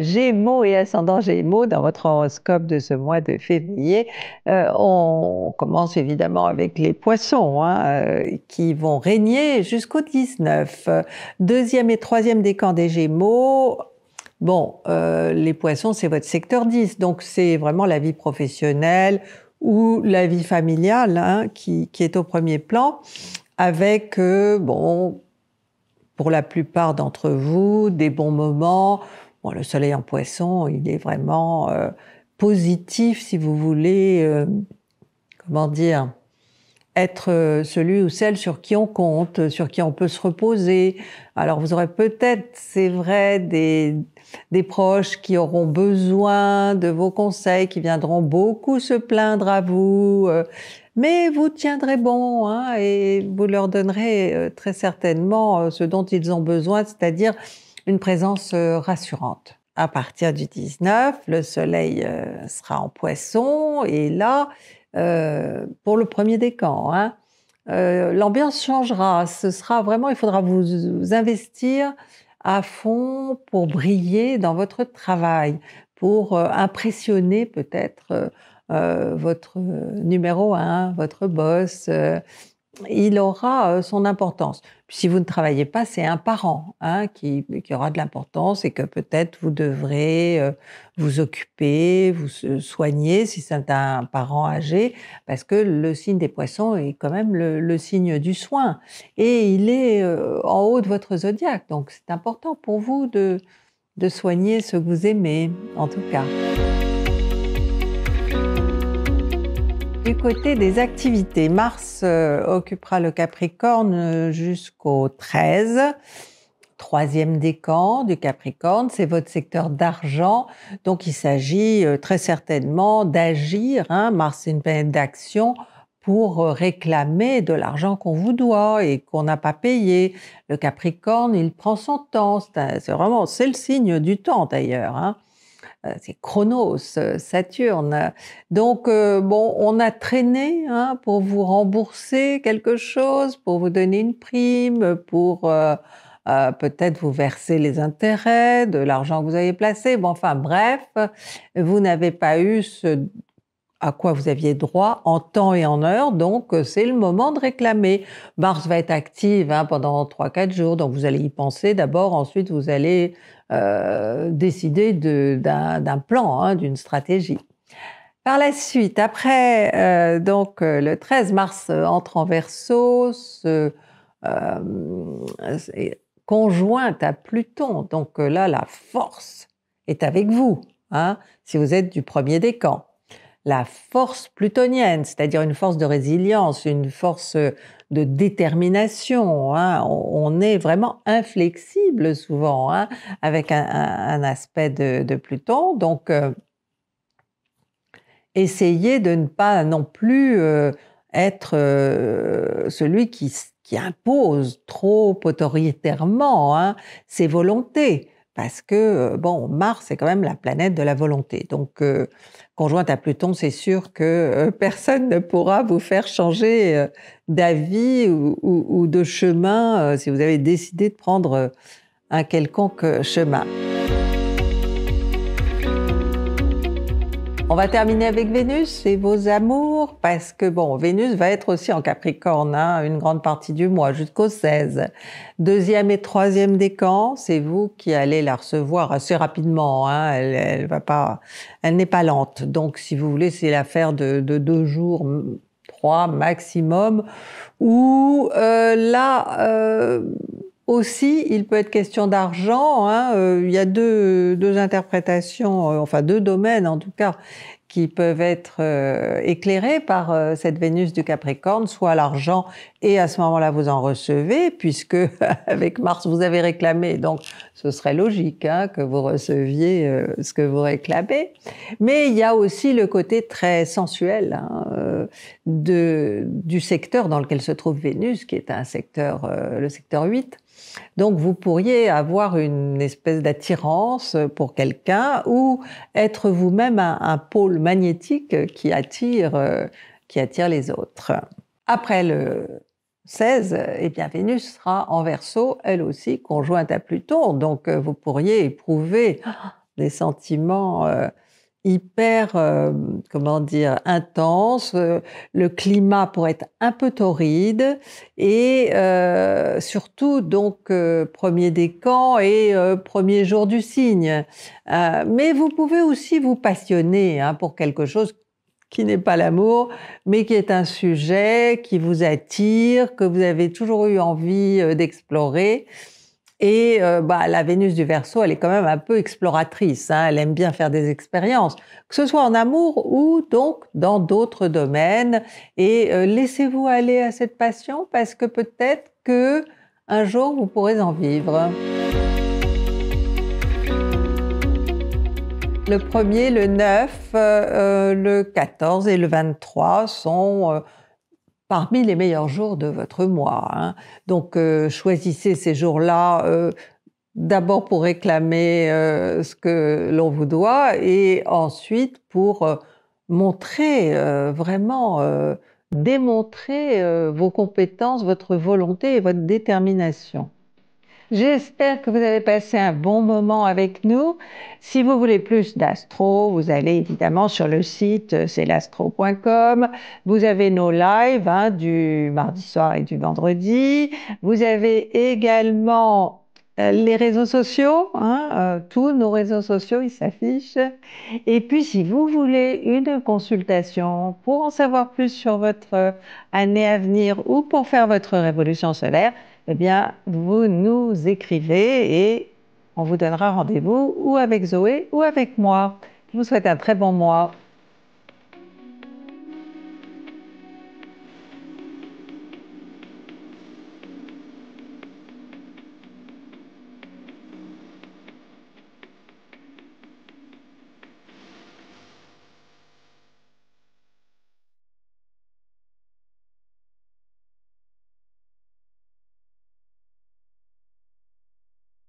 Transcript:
Gémeaux et ascendants Gémeaux dans votre horoscope de ce mois de février. Euh, on commence évidemment avec les poissons hein, euh, qui vont régner jusqu'au 19. Deuxième et troisième décan des Gémeaux, Bon, euh, les poissons, c'est votre secteur 10, donc c'est vraiment la vie professionnelle ou la vie familiale hein, qui, est au premier plan, avec, bon, pour la plupart d'entre vous, des bons moments, Bon, le soleil en poisson, il est vraiment euh, positif, si vous voulez, euh, comment dire, être euh, celui ou celle sur qui on compte, sur qui on peut se reposer. Alors vous aurez peut-être, c'est vrai, des, proches qui auront besoin de vos conseils, qui viendront beaucoup se plaindre à vous, mais vous tiendrez bon hein, et vous leur donnerez très certainement ce dont ils ont besoin, c'est-à-dire une présence euh, rassurante. À partir du 19, le Soleil euh, sera en poisson et là, euh, pour le premier décan, hein, l'ambiance changera. Ce sera vraiment, il faudra vous, investir à fond pour briller dans votre travail, pour impressionner peut-être votre numéro un, votre boss. il aura son importance si vous ne travaillez pas, c'est un parent hein, qui, qui, aura de l'importance et que peut-être vous devrez euh, vous occuper, vous soigner si c'est un parent âgé, parce que le signe des poissons est quand même le, le signe du soin. Et il est euh, en haut de votre zodiaque, donc c'est important pour vous de, de soigner ce que vous aimez, en tout cas. Du côté des activités, Mars euh, occupera le Capricorne euh, jusqu'au 13. Troisième décan du Capricorne, c'est votre secteur d'argent. Donc il s'agit euh, très certainement d'agir. Hein. Mars est une planète d'action pour réclamer de l'argent qu'on vous doit et qu'on n'a pas payé. Le Capricorne, il prend son temps. C'est vraiment, c'est le signe du temps d'ailleurs. Hein. Euh, c'est Chronos, euh, Saturne. Donc, euh, bon, on a traîné hein, pour vous rembourser quelque chose, pour vous donner une prime, pour peut-être vous verser les intérêts de l'argent que vous avez placé. Bon, enfin, bref, vous n'avez pas eu ce à quoi vous aviez droit en temps et en heure, donc euh, c'est le moment de réclamer. Mars va être active hein, pendant 3-4 jours, donc vous allez y penser d'abord, ensuite vous allez euh, décider d'un plan, hein, d'une stratégie. Par la suite, après euh, donc le 13 mars entre en verso, conjointe à Pluton, donc là la force est avec vous, hein, si vous êtes du premier camps la force plutonienne, c'est-à-dire une force de résilience, une force euh, de détermination. Hein. On, est vraiment inflexible souvent hein, avec un, aspect de, Pluton. Donc, euh, essayez de ne pas non plus euh, être celui qui, impose trop autoritairement hein, ses volontés parce que, euh, bon, Mars est quand même la planète de la volonté. Donc, euh, conjointe à Pluton, c'est sûr que euh, personne ne pourra vous faire changer d'avis ou, de chemin si vous avez décidé de prendre un quelconque chemin. On va terminer avec Vénus et vos amours, parce que bon, Vénus va être aussi en Capricorne hein, une grande partie du mois, jusqu'au 16. Deuxième et troisième décan, c'est vous qui allez la recevoir assez rapidement. Hein. elle, va pas, elle n'est pas lente. Donc, si vous voulez, c'est l'affaire de, deux jours, trois maximum, Ou euh, là. Euh, aussi, il peut être question d'argent. Hein, euh, il y a deux, deux interprétations, euh, enfin deux domaines en tout cas, qui peuvent être euh, éclairés par euh, cette Vénus du Capricorne, soit l'argent, et à ce moment-là, vous en recevez, puisque avec Mars, vous avez réclamé, donc ce serait logique hein, que vous receviez euh, ce que vous réclamez. Mais il y a aussi le côté très sensuel hein, de, du secteur dans lequel se trouve Vénus, qui est un secteur, le secteur 8. Donc vous pourriez avoir une espèce d'attirance pour quelqu'un ou être vous-même un pôle magnétique qui attire, euh, qui attire les autres. Après le 16, et eh bien Vénus sera en verso, elle aussi conjointe à Pluton, donc euh, vous pourriez éprouver des sentiments euh, hyper, euh, comment dire, intense. Euh, le climat pourrait être un peu torride et euh, surtout donc premier des camps et premier jour du cygne. mais vous pouvez aussi vous passionner hein, pour quelque chose qui n'est pas l'amour, mais qui est un sujet qui vous attire, que vous avez toujours eu envie d'explorer. Et euh, bah, la Vénus du Verseau, elle est quand même un peu exploratrice. Hein. elle aime bien faire des expériences, que ce soit en amour ou donc dans d'autres domaines. Et euh, laissez-vous aller à cette passion parce que peut-être que un jour vous pourrez en vivre. Le premier, le 9, euh, le 14 et le 23 sont parmi les meilleurs jours de votre mois. Hein. Donc euh, choisissez ces jours-là euh, d'abord pour réclamer euh, ce que l'on vous doit et ensuite pour montrer vraiment, démontrer vos compétences, votre volonté et votre détermination. J'espère que vous avez passé un bon moment avec nous. Si vous voulez plus d'astro, vous allez évidemment sur le site euh, c'est l'astro.com. Vous avez nos lives hein, du mardi soir et du vendredi. Vous avez également euh, les réseaux sociaux, hein, euh, tous nos réseaux sociaux, ils s'affichent. Et puis, si vous voulez une consultation pour en savoir plus sur votre année à venir ou pour faire votre révolution solaire, eh bien, vous nous écrivez et on vous donnera rendez-vous ou avec Zoé ou avec moi. Je vous souhaite un très bon mois.